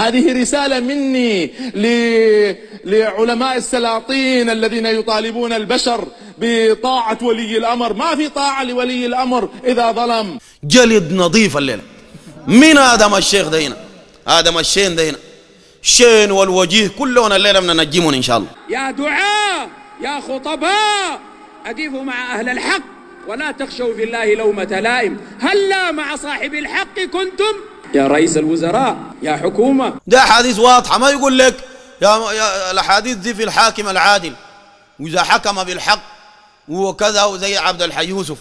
هذه رسالة مني لعلماء السلاطين الذين يطالبون البشر بطاعة ولي الأمر ما في طاعة لولي الأمر إذا ظلم جلد نظيف الليلة من آدم الشيخ دينا آدم الشين دينا شين والوجيه كلنا الليلة من نجيمون إن شاء الله يا دعاء يا خطباء أقفوا مع أهل الحق ولا تخشوا في الله لومة لائم هلا مع صاحب الحق كنتم يا رئيس الوزراء يا حكومة ده أحاديث واضحة ما يقول لك يا, الأحاديث دي في الحاكم العادل وإذا حكم بالحق وكذا وزي عبد الحي يوسف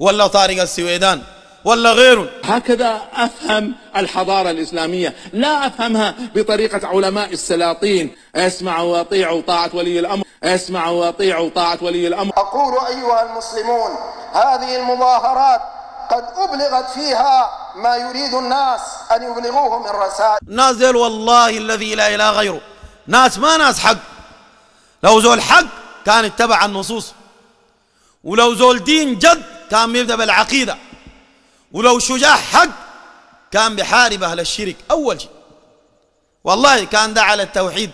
ولا طارق السويدان ولا غيره هكذا أفهم الحضارة الإسلامية لا أفهمها بطريقة علماء السلاطين اسمعوا وأطيعوا طاعة ولي الأمر اسمعوا وأطيعوا طاعة ولي الأمر أقول أيها المسلمون هذه المظاهرات قد أبلغت فيها ما يريد الناس أن يبلغوه من رسائل ناس ديل والله الذي لا إله غيره ناس ما ناس حق لو زول حق كان اتبع النصوص ولو زول دين جد كان بيبدأ بالعقيدة ولو شجاع حق كان بحارب أهل الشرك أول شيء والله كان ده على التوحيد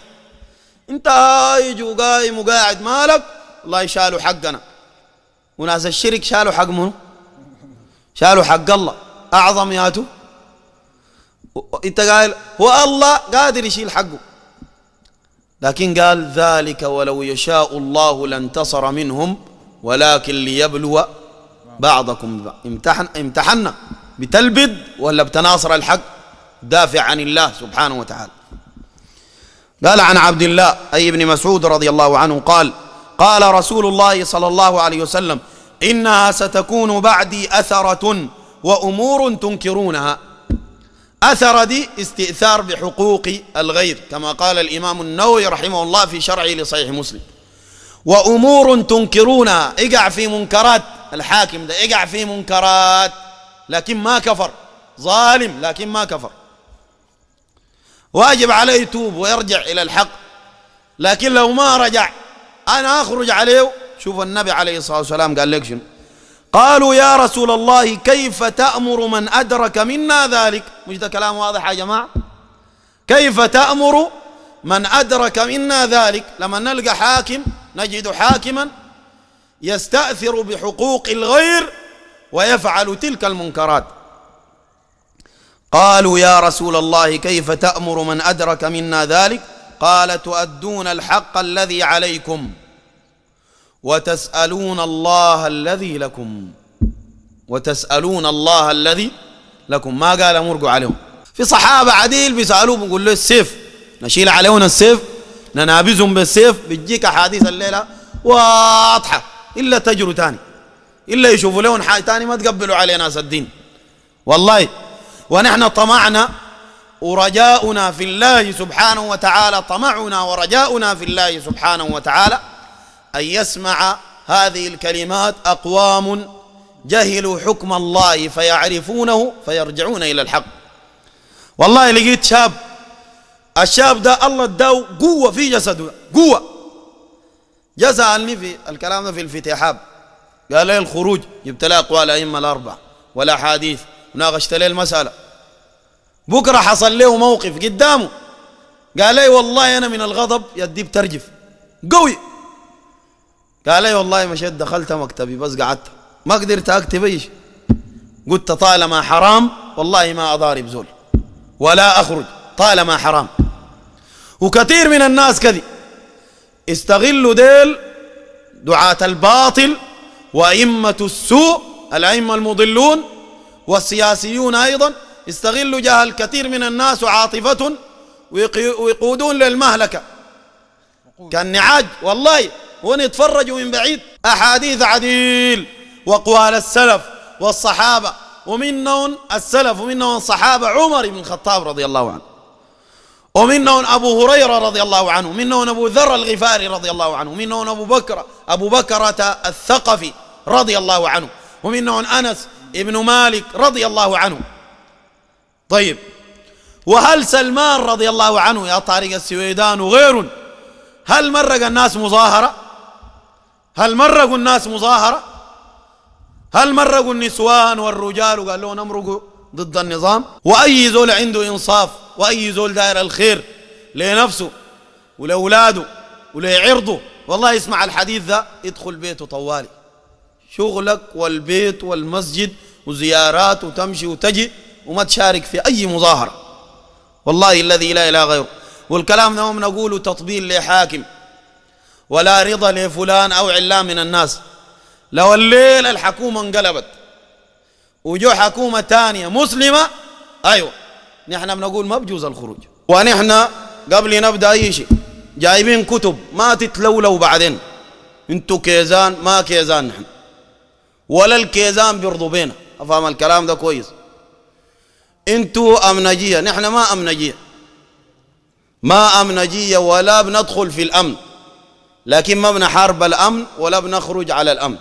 انت هايج وقايم وقاعد مالك الله يشالوا حقنا وناس الشرك شالوا حق منه شالوا حق الله أعظم ياتو انت قال هو الله قادر يشيل حقه لكن قال ذلك ولو يشاء الله لانتصر منهم ولكن ليبلو بعضكم امتحن امتحنا بتلبد ولا بتناصر الحق دافع عن الله سبحانه وتعالى قال عن عبد الله أي ابن مسعود رضي الله عنه قال قال رسول الله صلى الله عليه وسلم إنها ستكون بعدي أثرة وأمور تنكرونها أثر دي استئثار بحقوق الغير كما قال الإمام النووي رحمه الله في شرعه لصحيح مسلم وأمور تنكرونها اقع في منكرات الحاكم ده اقع في منكرات لكن ما كفر ظالم لكن ما كفر واجب عليه يتوب ويرجع إلى الحق لكن لو ما رجع أنا أخرج عليه شوف النبي عليه الصلاة والسلام قال لك شنو قالوا يا رسول الله كيف تأمر من أدرك منا ذلك مش ده كلام واضح يا جماعة كيف تأمر من أدرك منا ذلك لما نلقى حاكم نجد حاكما يستأثر بحقوق الغير ويفعل تلك المنكرات قالوا يا رسول الله كيف تأمر من أدرك منا ذلك قال تؤدون الحق الذي عليكم وتسألون الله الذي لكم وتسألون الله الذي لكم ما قال امرقوا عليهم في صحابة عديل بيسألوه بنقول له السيف نشيل عليهم السيف ننابزهم بالسيف بتجيك أحاديث الليلة واضحة إلا تجروا تاني إلا يشوفوا لهم حاجة تاني ما تقبلوا علينا ناس الدين والله ونحن طمعنا ورجاؤنا في الله سبحانه وتعالى طمعنا ورجاؤنا في الله سبحانه وتعالى أن يسمع هذه الكلمات أقوام جهلوا حكم الله فيعرفونه فيرجعون إلى الحق والله لقيت شاب الشاب ده الله اداه قوة في جسده قوة جاء سألني في الكلام ده في الفتحاب قال لي الخروج جبت لي أقوال أئمة الأربعة ولا حديث وناقشت لي المسألة بكرة حصل له موقف قدامه قال لي والله أنا من الغضب يدي بترجف قوي قال لي والله مشيت دخلت مكتبي بس قعدت ما قدرت اكتب ايش قلت طالما حرام والله ما اضارب زول ولا اخرج طالما حرام وكثير من الناس كذي استغلوا ديل دعاة الباطل وأئمة السوء الأئمة المضلون والسياسيون أيضا استغلوا جهل كثير من الناس عاطفة ويقودون للمهلكة كالنعاج والله ونتفرج من بعيد أحاديث عديل وأقوال السلف والصحابة ومنهم السلف ومنهم الصحابة عمر بن الخطاب رضي الله عنه ومنهم أبو هريرة رضي الله عنه ومنهم أبو ذر الغفاري رضي الله عنه ومنهم أبو بكر أبو بكرة الثقفي رضي الله عنه ومنهم أنس ابن مالك رضي الله عنه طيب وهل سلمان رضي الله عنه يا طارق السويدان وغيره هل مرق الناس مظاهرة هل مرقوا الناس مظاهرة هل مرقوا النسوان والرجال وقال لهم امرقوا ضد النظام وأي زول عنده إنصاف وأي زول داير الخير لنفسه ولأولاده ولعرضه والله يسمع الحديث ذا ادخل بيته طوالي شغلك والبيت والمسجد وزيارات وتمشي وتجي وما تشارك في أي مظاهرة والله الذي لا إله غيره والكلام ده نقوله تطبيل لحاكم ولا رضا لفلان أو علام من الناس لو الليل الحكومة انقلبت وجو حكومة ثانيه مسلمة أيوة نحن بنقول ما بجوز الخروج ونحن قبل نبدأ أي شيء جايبين كتب ما تتلولوا بعدين انتوا كيزان ما كيزان نحن ولا الكيزان بيرضوا بينا افهم الكلام ده كويس انتوا امنجيه نحن ما امنجيه ما امنجيه ولا بندخل في الامن لكن ما بنحارب الأمن ولا بنخرج على الأمن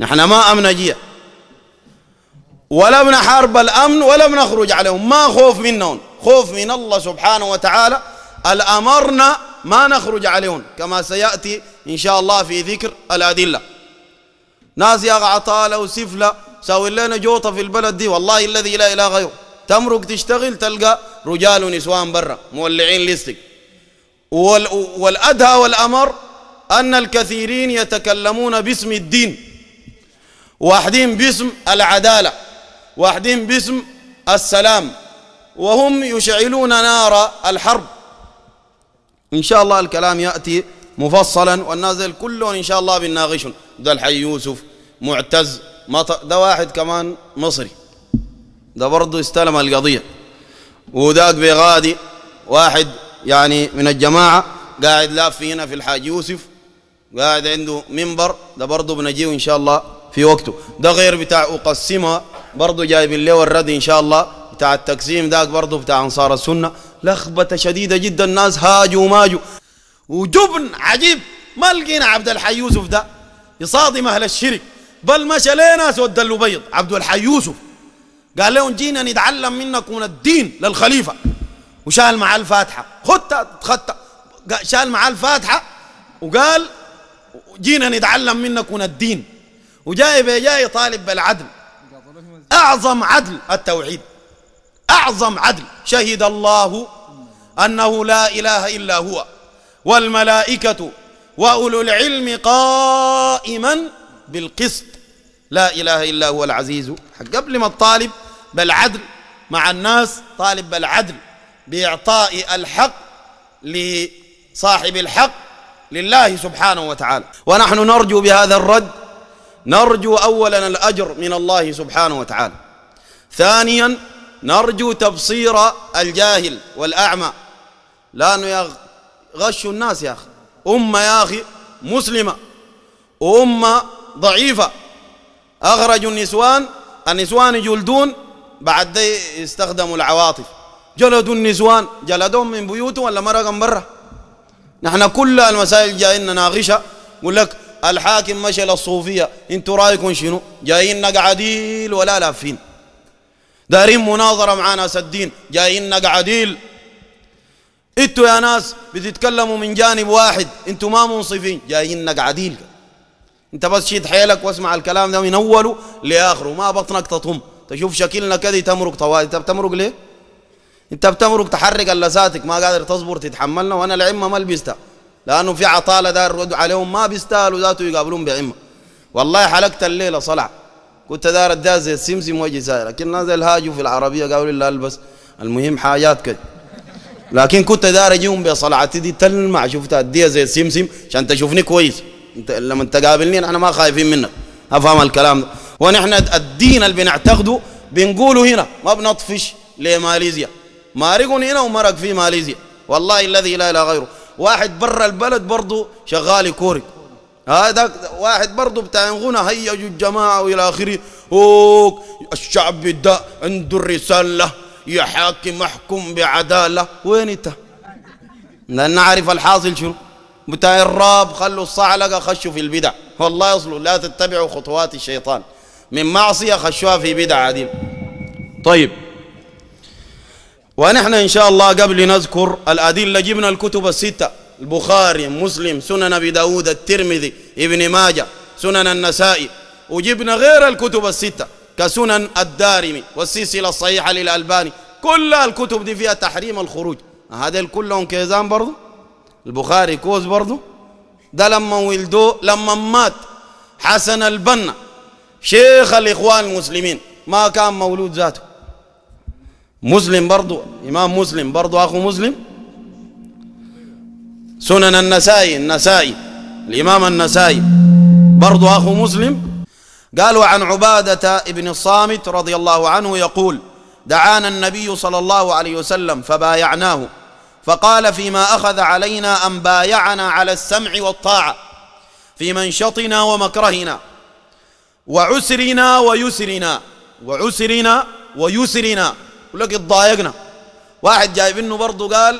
نحن ما أمنجية ولا بنحارب الأمن ولا بنخرج عليهم ما خوف منهم خوف من الله سبحانه وتعالى الأمرنا ما نخرج عليهم كما سيأتي إن شاء الله في ذكر الأدلة ناس يا عطالة وسفلة ساوي لنا جوطة في البلد دي والله الذي لا إله غيره تمرق تشتغل تلقى رجال ونسوان برا مولعين لستك والأدهى والأمر أن الكثيرين يتكلمون باسم الدين واحدين باسم العدالة واحدين باسم السلام وهم يشعلون نار الحرب إن شاء الله الكلام يأتي مفصلا والناس كلهم إن شاء الله بنناقشهم ده الحي يوسف معتز ده واحد كمان مصري ده برضه استلم القضية وداك بغادي واحد يعني من الجماعة قاعد لاف هنا في الحاج يوسف قاعد عنده منبر ده برضه بنجيه إن شاء الله في وقته ده غير بتاع أقسمها برضه جايبين له الرد إن شاء الله بتاع التقسيم ذاك برضه بتاع أنصار السنة لخبطة شديدة جدا الناس هاجوا وماجوا وجبن عجيب ما لقينا عبد الحي يوسف ده يصادم أهل الشرك بل مشى لنا سود الأبيض عبد الحي يوسف قال لهم جينا نتعلم منكم الدين للخليفة وشال معاه الفاتحة خدت خدت شال معاه الفاتحة وقال جينا نتعلم منك الدين وجاي بجاي طالب بالعدل أعظم عدل التوحيد أعظم عدل شهد الله أنه لا إله إلا هو والملائكة وأولو العلم قائما بالقسط لا إله إلا هو العزيز حق قبل ما الطالب بالعدل مع الناس طالب بالعدل باعطاء الحق لصاحب الحق لله سبحانه وتعالى ونحن نرجو بهذا الرد نرجو اولا الاجر من الله سبحانه وتعالى ثانيا نرجو تبصير الجاهل والاعمى لانه غش الناس يا اخي امه يا اخي مسلمه وامه ضعيفه اخرجوا النسوان النسوان يجلدون بعد دي يستخدموا العواطف جلدوا النسوان جلدهم من بيوتهم ولا مرة من برا نحن كل المسائل جايين نناقشها يقول لك الحاكم مشى للصوفية انتوا رايكم شنو جايين نقعديل ولا لافين دارين مناظرة مع ناس الدين جايين نقعديل انتوا يا ناس بتتكلموا من جانب واحد انتوا ما منصفين جايين نقعديل انت بس شيد حيلك واسمع الكلام ده من اوله لاخره ما بطنك تطم تشوف شكلنا كذي تمرق طوال تمرق ليه انت بتمرق تحرك اللساتك ما قادر تصبر تتحملنا وانا العمه ما لبستها لانه في عطاله دار رد عليهم ما بيستاهلوا ذاته يقابلون بعمه والله حلقت الليله صلع كنت دار اديها زي السمسم وجهي ساير لكن نازل هاجوا في العربيه قالوا لي البس المهم حاجات كده لكن كنت دار اجيهم بصلعتي دي تلمع شفتها اديها زي السمسم عشان تشوفني كويس انت لما تقابلني احنا ما خايفين منك افهم الكلام ده ونحن الدين اللي بنعتقده بنقوله هنا ما بنطفش لماليزيا مارق هنا ومرق في ماليزيا والله الذي لا اله غيره واحد برا البلد برضه شغال كوري هذا واحد برضه بتاع غنى هيجوا الجماعه والى اخره اوك الشعب ده عنده الرساله يا حاكم احكم بعداله وين انت؟ لان عارف الحاصل شنو بتاع الراب خلوا الصعلقه خشوا في البدع والله يصلوا لا تتبعوا خطوات الشيطان من معصيه خشوها في بدع عديل طيب ونحن إن شاء الله قبل نذكر الأدلة جبنا الكتب الستة البخاري مسلم سنن أبي داود الترمذي ابن ماجة سنن النسائي وجبنا غير الكتب الستة كسنن الدارمي والسلسلة الصحيحة للألباني كل الكتب دي فيها تحريم الخروج هذا كلهم كيزان برضو البخاري كوز برضو ده لما ولدوه لما مات حسن البنا شيخ الإخوان المسلمين ما كان مولود ذاته مسلم برضو إمام مسلم برضو أخو مسلم سنن النسائي النسائي الإمام النسائي برضو أخو مسلم قالوا عن عبادة ابن الصامت رضي الله عنه يقول دعانا النبي صلى الله عليه وسلم فبايعناه فقال فيما أخذ علينا أن بايعنا على السمع والطاعة في منشطنا ومكرهنا وعسرنا ويسرنا وعسرنا ويسرنا ولك اتضايقنا واحد جايبينه برضه قال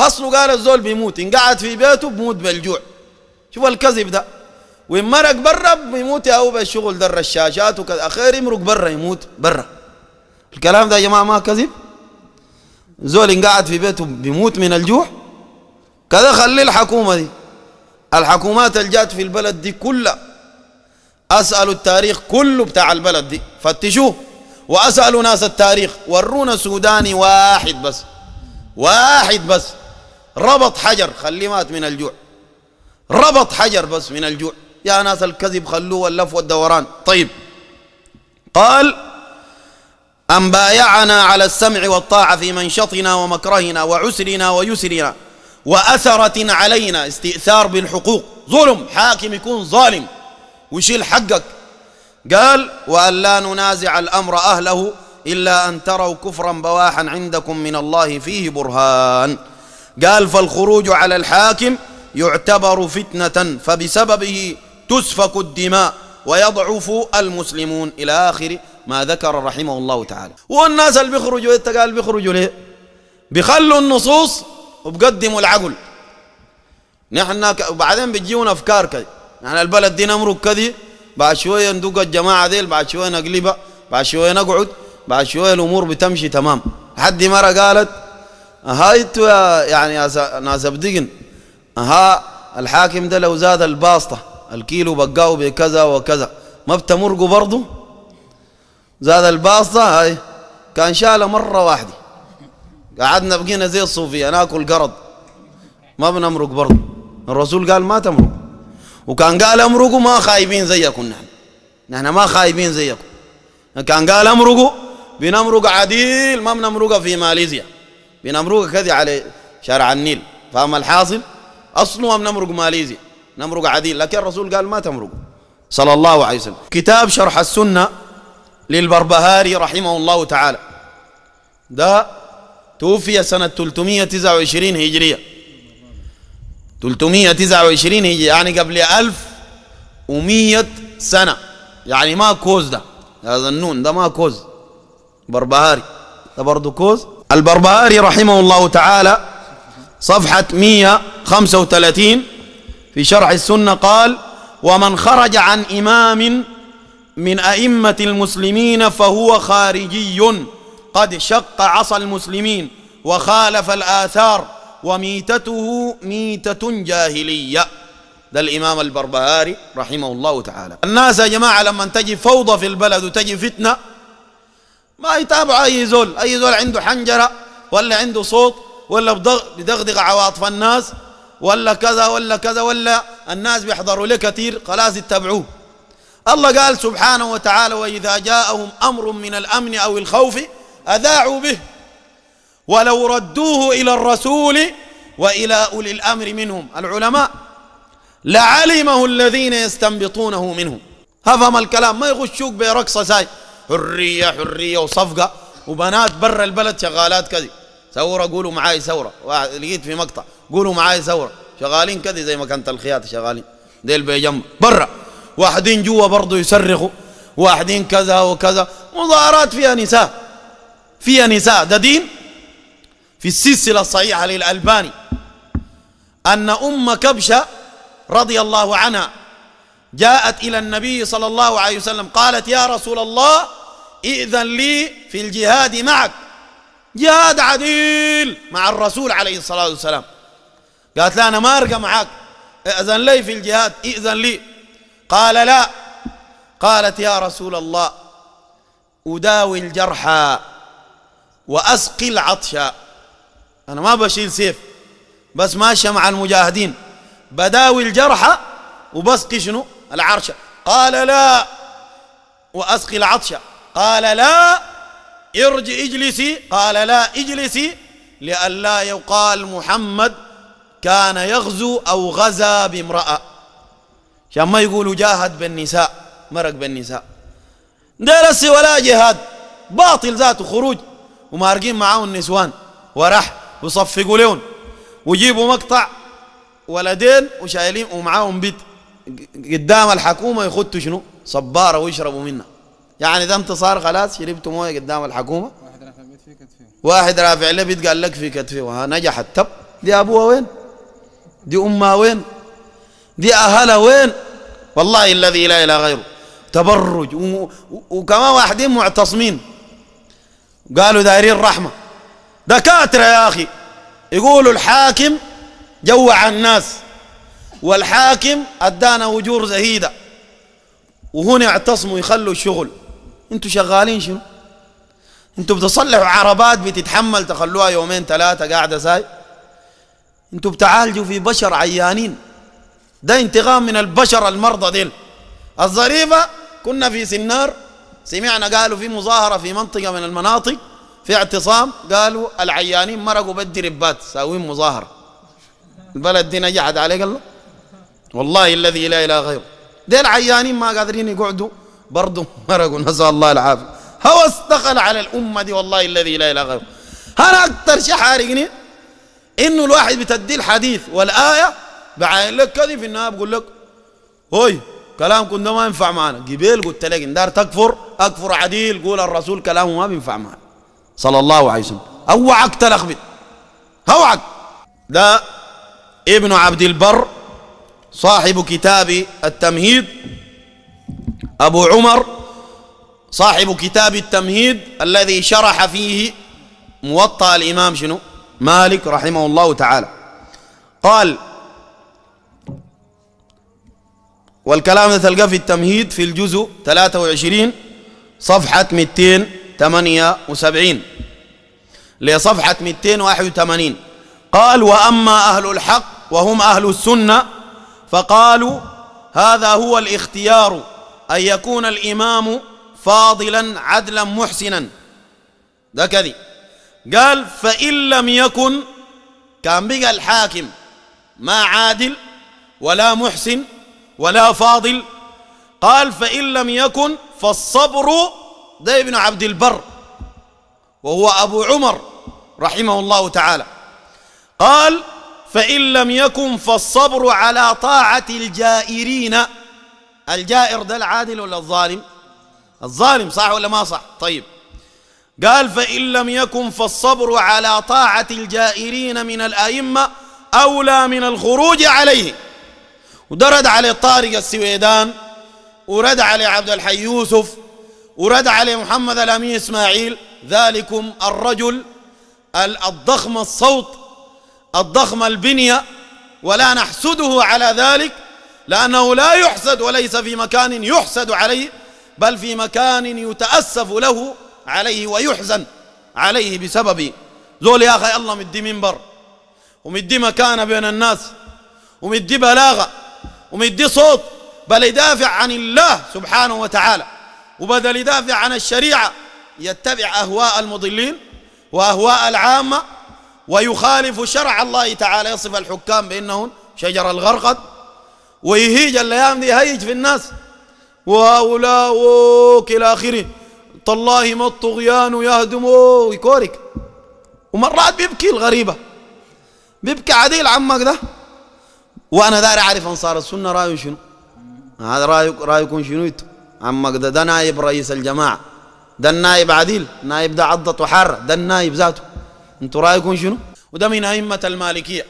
حصله قال الزول بيموت ان قعد في بيته بموت بالجوع شوف الكذب ده وان مرق برا بيموت او بالشغل ده الرشاشات وكذا اخير يمرق برا يموت برا الكلام ده يا جماعه ما كذب زول ان قعد في بيته بيموت من الجوع كذا خلي الحكومه دي الحكومات اللي جات في البلد دي كلها اسالوا التاريخ كله بتاع البلد دي فتشوه واسالوا ناس التاريخ ورونا سوداني واحد بس واحد بس ربط حجر خليه مات من الجوع ربط حجر بس من الجوع يا ناس الكذب خلوه واللف والدوران طيب قال أن بايعنا على السمع والطاعة في منشطنا ومكرهنا وعسرنا ويسرنا وأثرة علينا استئثار بالحقوق ظلم حاكم يكون ظالم ويشيل حقك قال وأن لا ننازع الأمر أهله إلا أن تروا كفرا بواحا عندكم من الله فيه برهان قال فالخروج على الحاكم يعتبر فتنة فبسببه تسفك الدماء ويضعف المسلمون إلى آخر ما ذكر رحمه الله تعالى والناس اللي بيخرجوا انت قال بيخرجوا ليه بيخلوا النصوص وبقدموا العقل نحن وبعدين بتجيونا افكار كذي يعني البلد دي نمرك كذي بعد شوية ندق الجماعة ذيل بعد شوية نقلبها بعد شوية نقعد بعد شوية الأمور بتمشي تمام حد مرة قالت هاي انتوا يعني يا ناس بدقن ها الحاكم ده لو زاد الباسطة الكيلو بقاه بكذا وكذا ما بتمرقوا برضه زاد الباسطة هاي كان شالها مرة واحدة قعدنا بقينا زي الصوفية ناكل قرض ما بنمرق برضه الرسول قال ما تمرق وكان قال امرقوا ما خايبين زيكم نحن نحن ما خايبين زيكم كان قال امرقوا بنمرق عديل ما بنمرق في ماليزيا بنمرق كذي على شارع النيل فاهم الحاصل أصله بنمرق ماليزيا نمرق عديل لكن الرسول قال ما تمرقوا صلى الله عليه وسلم كتاب شرح السنة للبربهاري رحمه الله تعالى ده توفي سنة 329 هجرية 329 هجري يعني قبل 1100 سنة يعني ما كوز ده هذا النون ده ما كوز بربهاري ده برضه كوز البربهاري رحمه الله تعالى صفحة 135 في شرح السنة قال ومن خرج عن إمام من أئمة المسلمين فهو خارجي قد شق عصا المسلمين وخالف الآثار وميتته ميتة جاهلية ده الإمام البربهاري رحمه الله تعالى الناس يا جماعة لما تجي فوضى في البلد وتجي فتنة ما يتابع أي زول أي زول عنده حنجرة ولا عنده صوت ولا بدغدغ عواطف الناس ولا كذا ولا كذا ولا الناس بيحضروا له كثير خلاص يتبعوه الله قال سبحانه وتعالى وإذا جاءهم أمر من الأمن أو الخوف أذاعوا به ولو ردوه إلى الرسول وإلى أولي الأمر منهم العلماء لعلمه الذين يستنبطونه منهم هفهم الكلام ما يغشوك برقصة ساي حرية حرية وصفقة وبنات برا البلد شغالات كذي ثورة قولوا معاي ثورة لقيت في مقطع قولوا معاي ثورة شغالين كذي زي ما كانت الخياطة شغالين ديل بجنب برا واحدين جوا برضو يصرخوا واحدين كذا وكذا مظاهرات فيها نساء فيها نساء ده دين في السلسلة الصحيحة للألباني أن أم كبشة رضي الله عنها جاءت إلى النبي صلى الله عليه وسلم قالت يا رسول الله إذن لي في الجهاد معك جهاد عديل مع الرسول عليه الصلاة والسلام قالت لا أنا ما أرقى معك إذن لي في الجهاد إذن لي قال لا قالت يا رسول الله أداوي الجرحى وأسقي العطشى أنا ما بشيل سيف بس ماشية مع المجاهدين بداوي الجرحى وبسقي شنو العرش قال لا وأسقي العطش قال لا ارج اجلسي قال لا اجلسي لئلا يقال محمد كان يغزو أو غزا بامرأة عشان ما يقولوا جاهد بالنساء مرق بالنساء درس ولا جهاد باطل ذاته خروج ومارقين معاه النسوان ورح ويصفقوا لهم ويجيبوا مقطع ولدين وشايلين ومعاهم بيت قدام الحكومه يخطوا شنو؟ صباره ويشربوا منها يعني ده انتصار خلاص شربتوا مويه قدام الحكومه واحد رافع في كتفه واحد رافع له بيت قال لك في كتفه نجحت تب دي ابوها وين؟ دي امها وين؟ دي اهلها وين؟ والله الذي لا اله غيره تبرج وكمان واحدين معتصمين قالوا دايرين رحمه دكاترة يا أخي يقولوا الحاكم جوع الناس والحاكم أدانا أجور زهيدة وهنا اعتصموا يخلوا الشغل انتوا شغالين شنو انتوا بتصلحوا عربات بتتحمل تخلوها يومين ثلاثة قاعدة ساي انتوا بتعالجوا في بشر عيانين ده انتقام من البشر المرضى ديل الظريفة كنا في سنار سمعنا قالوا في مظاهرة في منطقة من المناطق في اعتصام قالوا العيانين مرقوا بالدربات ساوين مظاهرة البلد دي نجحت عليك الله والله الذي لا إله غيره دي العيانين ما قادرين يقعدوا برضه مرقوا نسأل الله العافية هو استقل على الأمة دي والله الذي لا إله غيره أنا أكثر شيء حارقني إنه الواحد بتدي الحديث والآية بعين لك كذي في النهاية بقول لك هوي كلامكم ده ما ينفع معنا قبيل قلت لك إن دار تكفر أكفر عديل قول الرسول كلامه ما بينفع معنا صلى الله عليه وسلم اوعك تلخبط اوعك لا ابن عبد البر صاحب كتاب التمهيد ابو عمر صاحب كتاب التمهيد الذي شرح فيه موطأ الامام شنو مالك رحمه الله تعالى قال والكلام ده تلقاه في التمهيد في الجزء 23 صفحة 200 78 لصفحة 281 قال وأما أهل الحق وهم أهل السنة فقالوا هذا هو الاختيار أن يكون الإمام فاضلا عدلا محسنا ده كذي قال فإن لم يكن كان بقى الحاكم ما عادل ولا محسن ولا فاضل قال فإن لم يكن فالصبر ده ابن عبد البر وهو أبو عمر رحمه الله تعالى قال فإن لم يكن فالصبر على طاعة الجائرين الجائر ده العادل ولا الظالم الظالم صح ولا ما صح طيب قال فإن لم يكن فالصبر على طاعة الجائرين من الأئمة أولى من الخروج عليه ودرد على طارق السويدان ورد على عبد الحي يوسف ورد عليه محمد الأمين إسماعيل ذلكم الرجل الضخم الصوت الضخم البنية ولا نحسده على ذلك لأنه لا يحسد وليس في مكان يحسد عليه بل في مكان يتأسف له عليه ويحزن عليه بسببه زول يا أخي الله مدي منبر ومدي مكانة بين الناس ومدي بلاغة ومدي صوت بل يدافع عن الله سبحانه وتعالى وبدل يدافع عن الشريعة يتبع أهواء المضلين وأهواء العامة ويخالف شرع الله تعالى يصف الحكام بأنهم شجر الغرقد ويهيج الأيام دي هيج في الناس وهؤلاء إلى آخره تالله ما الطغيان يهدم ويكورك ومرات بيبكي الغريبة بيبكي عديل عمك ده وأنا داري أعرف أنصار السنة رأيهم شنو هذا رأيكم شنو انتم عمك ده ده نائب رئيس الجماعة ده النائب عديل نائب ده عضة وحر ده النائب ذاته انتوا رأيكم شنو وده من أئمة المالكية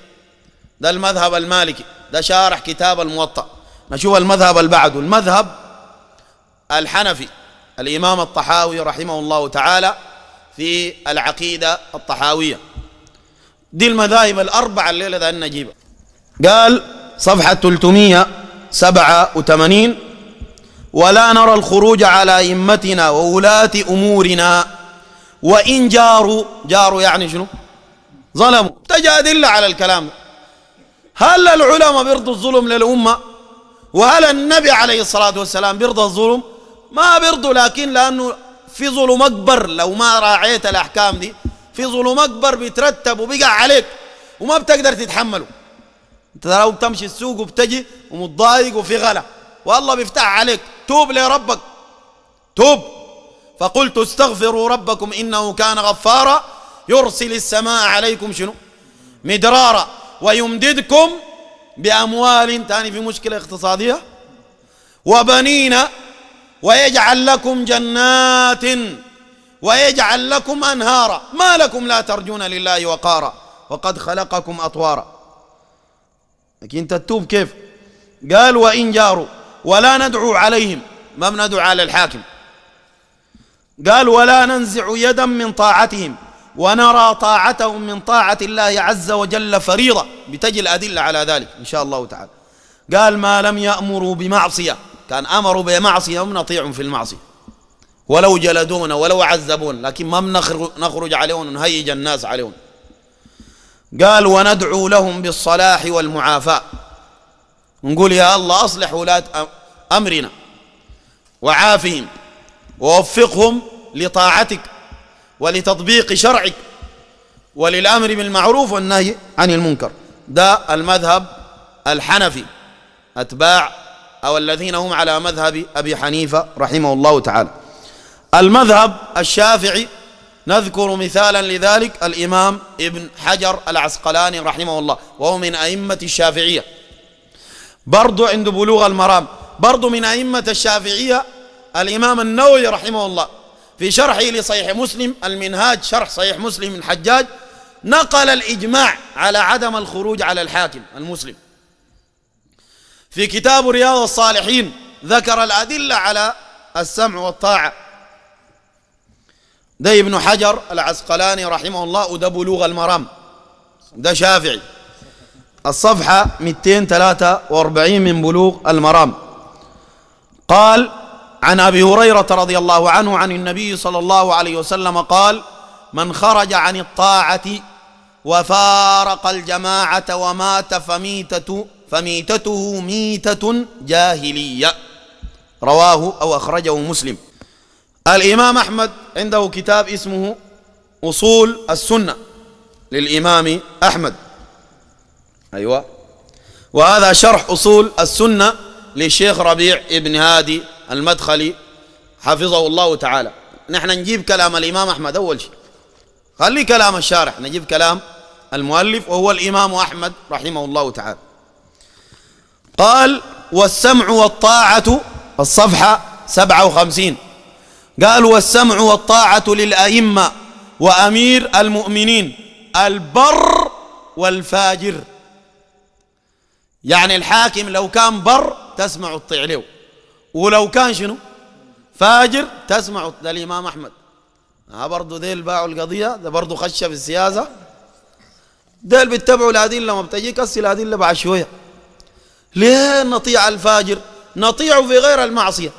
ده المذهب المالكي ده شارح كتاب الموطأ نشوف المذهب اللي بعده المذهب الحنفي الإمام الطحاوي رحمه الله تعالى في العقيدة الطحاوية دي المذاهب الأربعة الليلة ده نجيبها قال صفحة 387 ولا نرى الخروج على أئمتنا وولاة أمورنا وإن جاروا جاروا يعني شنو ظلموا تجادل على الكلام هل العلماء بيرضوا الظلم للأمة وهل النبي عليه الصلاة والسلام بيرضى الظلم ما بيرضوا لكن لأنه في ظلم أكبر لو ما راعيت الأحكام دي في ظلم أكبر بيترتب وبيقع عليك وما بتقدر تتحمله انت لو بتمشي السوق وبتجي ومتضايق وفي غلا والله بيفتح عليك توب لربك توب فقلت استغفروا ربكم إنه كان غفارا يرسل السماء عليكم شنو مدرارا ويمددكم بأموال تاني في مشكلة اقتصادية وبنين ويجعل لكم جنات ويجعل لكم أنهارا ما لكم لا ترجون لله وقارا وقد خلقكم أطوارا لكن تتوب كيف قال وإن جاروا ولا ندعو عليهم ما بندعو على الحاكم قال ولا ننزع يدا من طاعتهم ونرى طاعتهم من طاعة الله عز وجل فريضة بتجي الأدلة على ذلك إن شاء الله تعالى قال ما لم يأمروا بمعصية كان أمروا بمعصية هم نطيعهم في المعصية ولو جلدونا ولو عذبونا لكن ما نخرج عليهم ونهيج الناس عليهم قال وندعو لهم بالصلاح والمعافاة نقول يا الله أصلح ولاة أمرنا وعافهم ووفقهم لطاعتك ولتطبيق شرعك وللأمر بالمعروف والنهي عن المنكر ده المذهب الحنفي أتباع أو الذين هم على مذهب أبي حنيفة رحمه الله تعالى المذهب الشافعي نذكر مثالا لذلك الإمام ابن حجر العسقلاني رحمه الله وهو من أئمة الشافعية برضو عنده بلوغ المرام برضو من أئمة الشافعية الإمام النووي رحمه الله في شرحه لصحيح مسلم المنهاج شرح صحيح مسلم من حجاج نقل الإجماع على عدم الخروج على الحاكم المسلم في كتاب رياض الصالحين ذكر الأدلة على السمع والطاعة ده ابن حجر العسقلاني رحمه الله وده بلوغ المرام ده شافعي الصفحة 243 من بلوغ المرام قال عن أبي هريرة رضي الله عنه عن النبي صلى الله عليه وسلم قال من خرج عن الطاعة وفارق الجماعة ومات فميتة فميتته ميتة جاهلية رواه أو أخرجه مسلم الإمام أحمد عنده كتاب اسمه أصول السنة للإمام أحمد أيوة وهذا شرح أصول السنة للشيخ ربيع ابن هادي المدخلي حفظه الله تعالى نحن نجيب كلام الإمام أحمد أول شيء خلي كلام الشارح نجيب كلام المؤلف وهو الإمام أحمد رحمه الله تعالى قال والسمع والطاعة الصفحة 57 قال والسمع والطاعة للأئمة وأمير المؤمنين البر والفاجر يعني الحاكم لو كان بر تسمع تطيع له ولو كان شنو فاجر تسمع ده الإمام أحمد ها برضه ديل باعوا القضية ده برضه خش في السياسة ديل بيتبعوا الأدلة لما بتجيك أسي الأدلة بعد شوية ليه نطيع الفاجر نطيعه في غير المعصية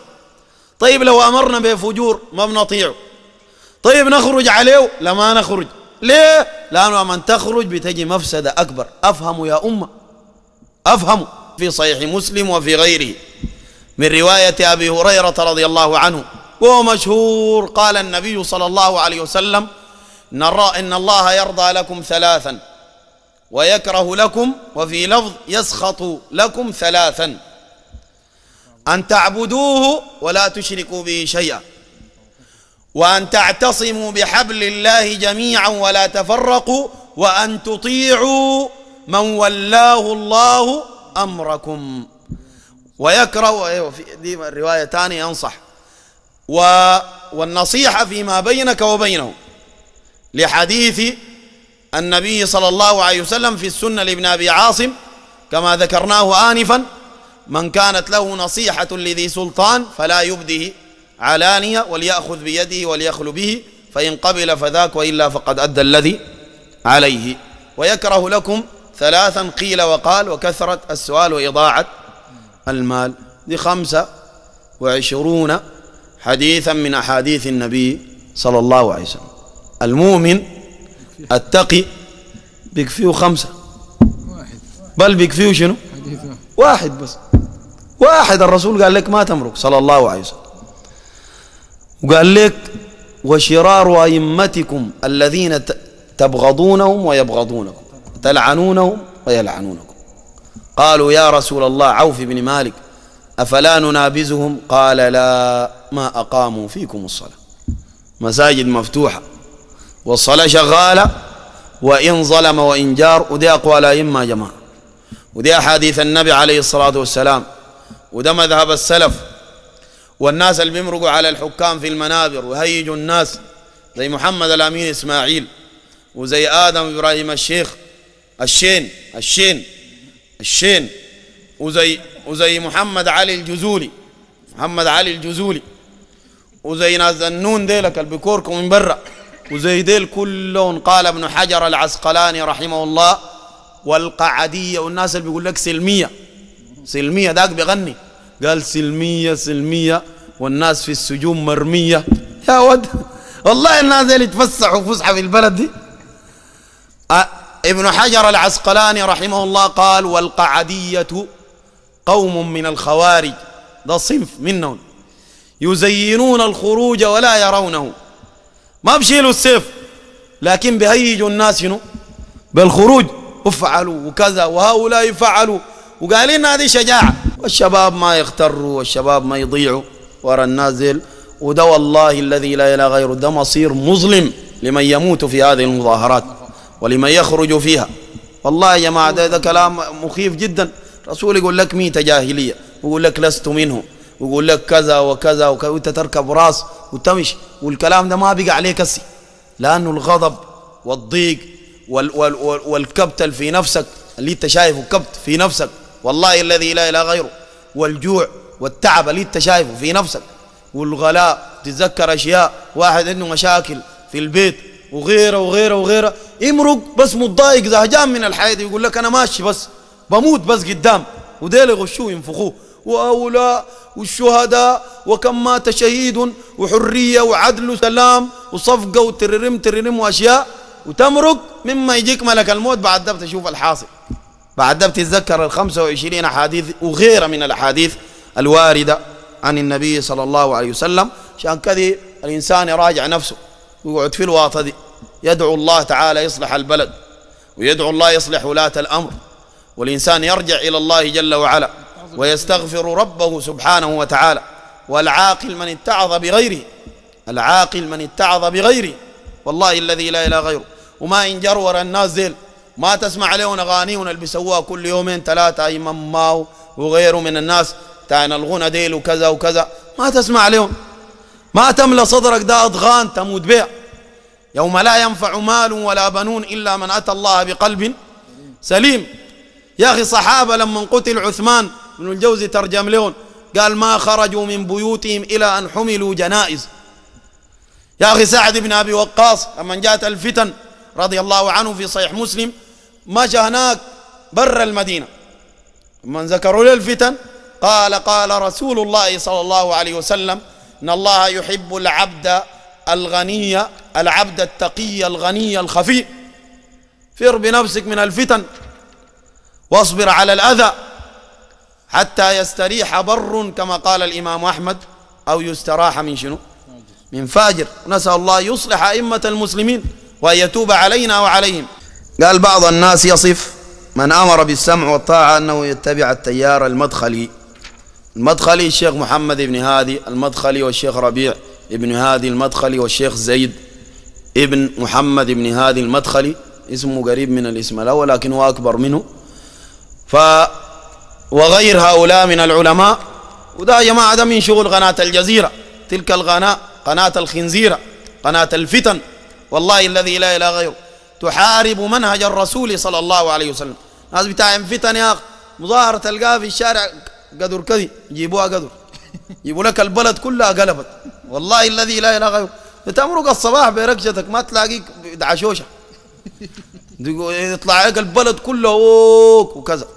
طيب لو أمرنا بفجور ما بنطيعه طيب نخرج عليه لما نخرج ليه لأنه من تخرج بتجي مفسدة أكبر أفهموا يا أمة أفهم في صحيح مسلم وفي غيره من رواية أبي هريرة رضي الله عنه وهو مشهور قال النبي صلى الله عليه وسلم نرى إن الله يرضى لكم ثلاثا ويكره لكم وفي لفظ يسخط لكم ثلاثا أن تعبدوه ولا تشركوا به شيئا وأن تعتصموا بحبل الله جميعا ولا تفرقوا وأن تطيعوا من ولاه الله أمركم ويكره أيوة في دي الرواية تاني أنصح و والنصيحة فيما بينك وبينه لحديث النبي صلى الله عليه وسلم في السنة لابن أبي عاصم كما ذكرناه آنفا من كانت له نصيحة لذي سلطان فلا يبده علانية وليأخذ بيده وليخل به فإن قبل فذاك وإلا فقد أدى الذي عليه ويكره لكم ثلاثا قيل وقال وكثرة السؤال وإضاعة المال دي خمسة وعشرون حديثا من أحاديث النبي صلى الله عليه وسلم المؤمن التقي بيكفيه خمسة بل بيكفيه شنو واحد بس واحد الرسول قال لك ما تمرك صلى الله عليه وسلم وقال لك وشرار أئمتكم الذين تبغضونهم ويبغضونكم تلعنونهم ويلعنونكم قالوا يا رسول الله عوف بن مالك أفلا ننابزهم قال لا ما أقاموا فيكم الصلاة مساجد مفتوحة والصلاة شغالة وإن ظلم وإن جار ودي أقوال أئمة جماعة ودي أحاديث النبي عليه الصلاة والسلام وده مذهب السلف والناس اللي بيمرقوا على الحكام في المنابر وهيجوا الناس زي محمد الأمين إسماعيل وزي آدم إبراهيم الشيخ الشين الشين الشين وزي وزي محمد علي الجزولي محمد علي الجزولي وزي ناس النون ديلك اللي من برا وزي ديل كلهم قال ابن حجر العسقلاني رحمه الله والقعدية والناس اللي بيقول لك سلمية سلمية داك بيغني قال سلمية سلمية والناس في السجون مرمية يا ود والله الناس اللي تفسحوا فسحة في البلد دي أه ابن حجر العسقلاني رحمه الله قال والقعدية قوم من الخوارج ده صنف منهم يزينون الخروج ولا يرونه ما بشيلوا السيف لكن بهيجوا الناس شنو بالخروج افعلوا وكذا وهؤلاء فعلوا وقالين هذه شجاعة والشباب ما يغتروا والشباب ما يضيعوا ورا النازل وده والله الذي لا إله غيره ده مصير مظلم لمن يموت في هذه المظاهرات ولمن يخرج فيها والله يا جماعة هذا كلام مخيف جدا رسول يقول لك ميت جاهلية ويقول لك لست منهم ويقول لك كذا وكذا وكذا وانت تركب راس وتمشي والكلام ده ما بقى عليه كسي لأنه الغضب والضيق وال وال وال والكبت في نفسك اللي انت شايفه كبت في نفسك والله الذي لا إله غيره والجوع والتعب اللي انت شايفه في نفسك والغلاء تتذكر أشياء واحد عنده مشاكل في البيت وغيره وغيره وغيره يمرق بس متضايق زهجان من الحياة دي يقول لك أنا ماشي بس بموت بس قدام وديل يغشوه ينفخوه وأولى والشهداء وكم مات شهيد وحرية وعدل وسلام وصفقة وتررم تررم وأشياء وتمرق مما يجيك ملك الموت بعد ده بتشوف الحاصل بعد ده بتتذكر ال 25 أحاديث وغيره من الأحاديث الواردة عن النبي صلى الله عليه وسلم عشان كذي الإنسان يراجع نفسه ويقعد في الواطة دي يدعو الله تعالى يصلح البلد ويدعو الله يصلح ولاة الأمر والإنسان يرجع إلى الله جل وعلا ويستغفر ربه سبحانه وتعالى والعاقل من اتعظ بغيره العاقل من اتعظ بغيره والله الذي لا إله غيره وما إن جرور الناس ذيل ما تسمع لهم أغانيهم اللي بيسووها كل يومين ثلاثة أي ماو وغيره من الناس تعني الغنى ديل وكذا وكذا ما تسمع لهم ما تملى صدرك ده أضغان تموت بيع يوم لا ينفع مال ولا بنون إلا من أتى الله بقلب سليم يا أخي صحابة لما قتل عثمان بن الجوزي ترجم لهم قال ما خرجوا من بيوتهم إلى أن حملوا جنائز يا أخي سعد بن أبي وقاص لما جاءت الفتن رضي الله عنه في صحيح مسلم مشى هناك بر المدينة من ذكروا للفتن قال قال رسول الله صلى الله عليه وسلم ان الله يحب العبد الغني العبد التقي الغني الخفي فر بنفسك من الفتن واصبر على الاذى حتى يستريح بر كما قال الامام احمد او يستراح من شنو من فاجر نسال الله يصلح ائمه المسلمين وان يتوب علينا وعليهم قال بعض الناس يصف من امر بالسمع والطاعه انه يتبع التيار المدخلي المدخلي الشيخ محمد بن هادي المدخلي والشيخ ربيع بن هادي المدخلي والشيخ زيد ابن محمد بن هادي المدخلي اسمه قريب من الاسم الأول لكن هو أكبر منه ف وغير هؤلاء من العلماء وده يا جماعة ده من شغل قناة الجزيرة تلك القناة قناة الخنزيرة قناة الفتن والله الذي لا إله غيره تحارب منهج الرسول صلى الله عليه وسلم ناس بتاع فتن يا أخ مظاهرة تلقاها في الشارع قدر كذي جيبوها قدر يقول لك البلد كلها قلبت والله الذي لا اله غيره بتمرق الصباح بركشتك ما تلاقيك دعشوشه يطلع لك البلد كله وكذا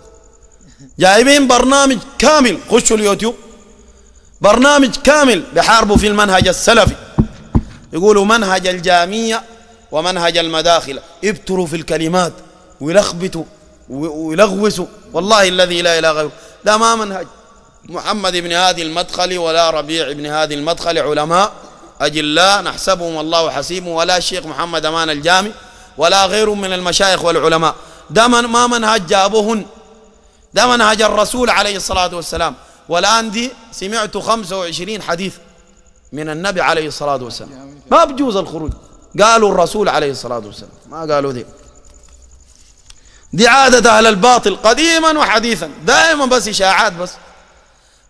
جايبين برنامج كامل خشوا اليوتيوب برنامج كامل بحاربوا في المنهج السلفي يقولوا منهج الجامية ومنهج المداخلة ابتروا في الكلمات ويلخبطوا ويلغوسوا والله الذي لا إله غيره ده ما منهج محمد بن هادي المدخل ولا ربيع بن هادي المدخل علماء أجلاء نحسبهم والله حسيبهم ولا الشيخ محمد أمان الجامي ولا غير من المشايخ والعلماء ده من ما منهج جابهن ده منهج الرسول عليه الصلاة والسلام والآن دي سمعت 25 حديث من النبي عليه الصلاة والسلام ما بجوز الخروج قالوا الرسول عليه الصلاة والسلام ما قالوا ذي دي عادة أهل الباطل قديما وحديثا دائما بس إشاعات بس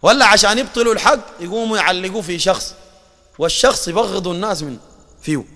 ولا عشان يبطلوا الحق يقوموا يعلقوا في شخص والشخص يبغضوا الناس من فيه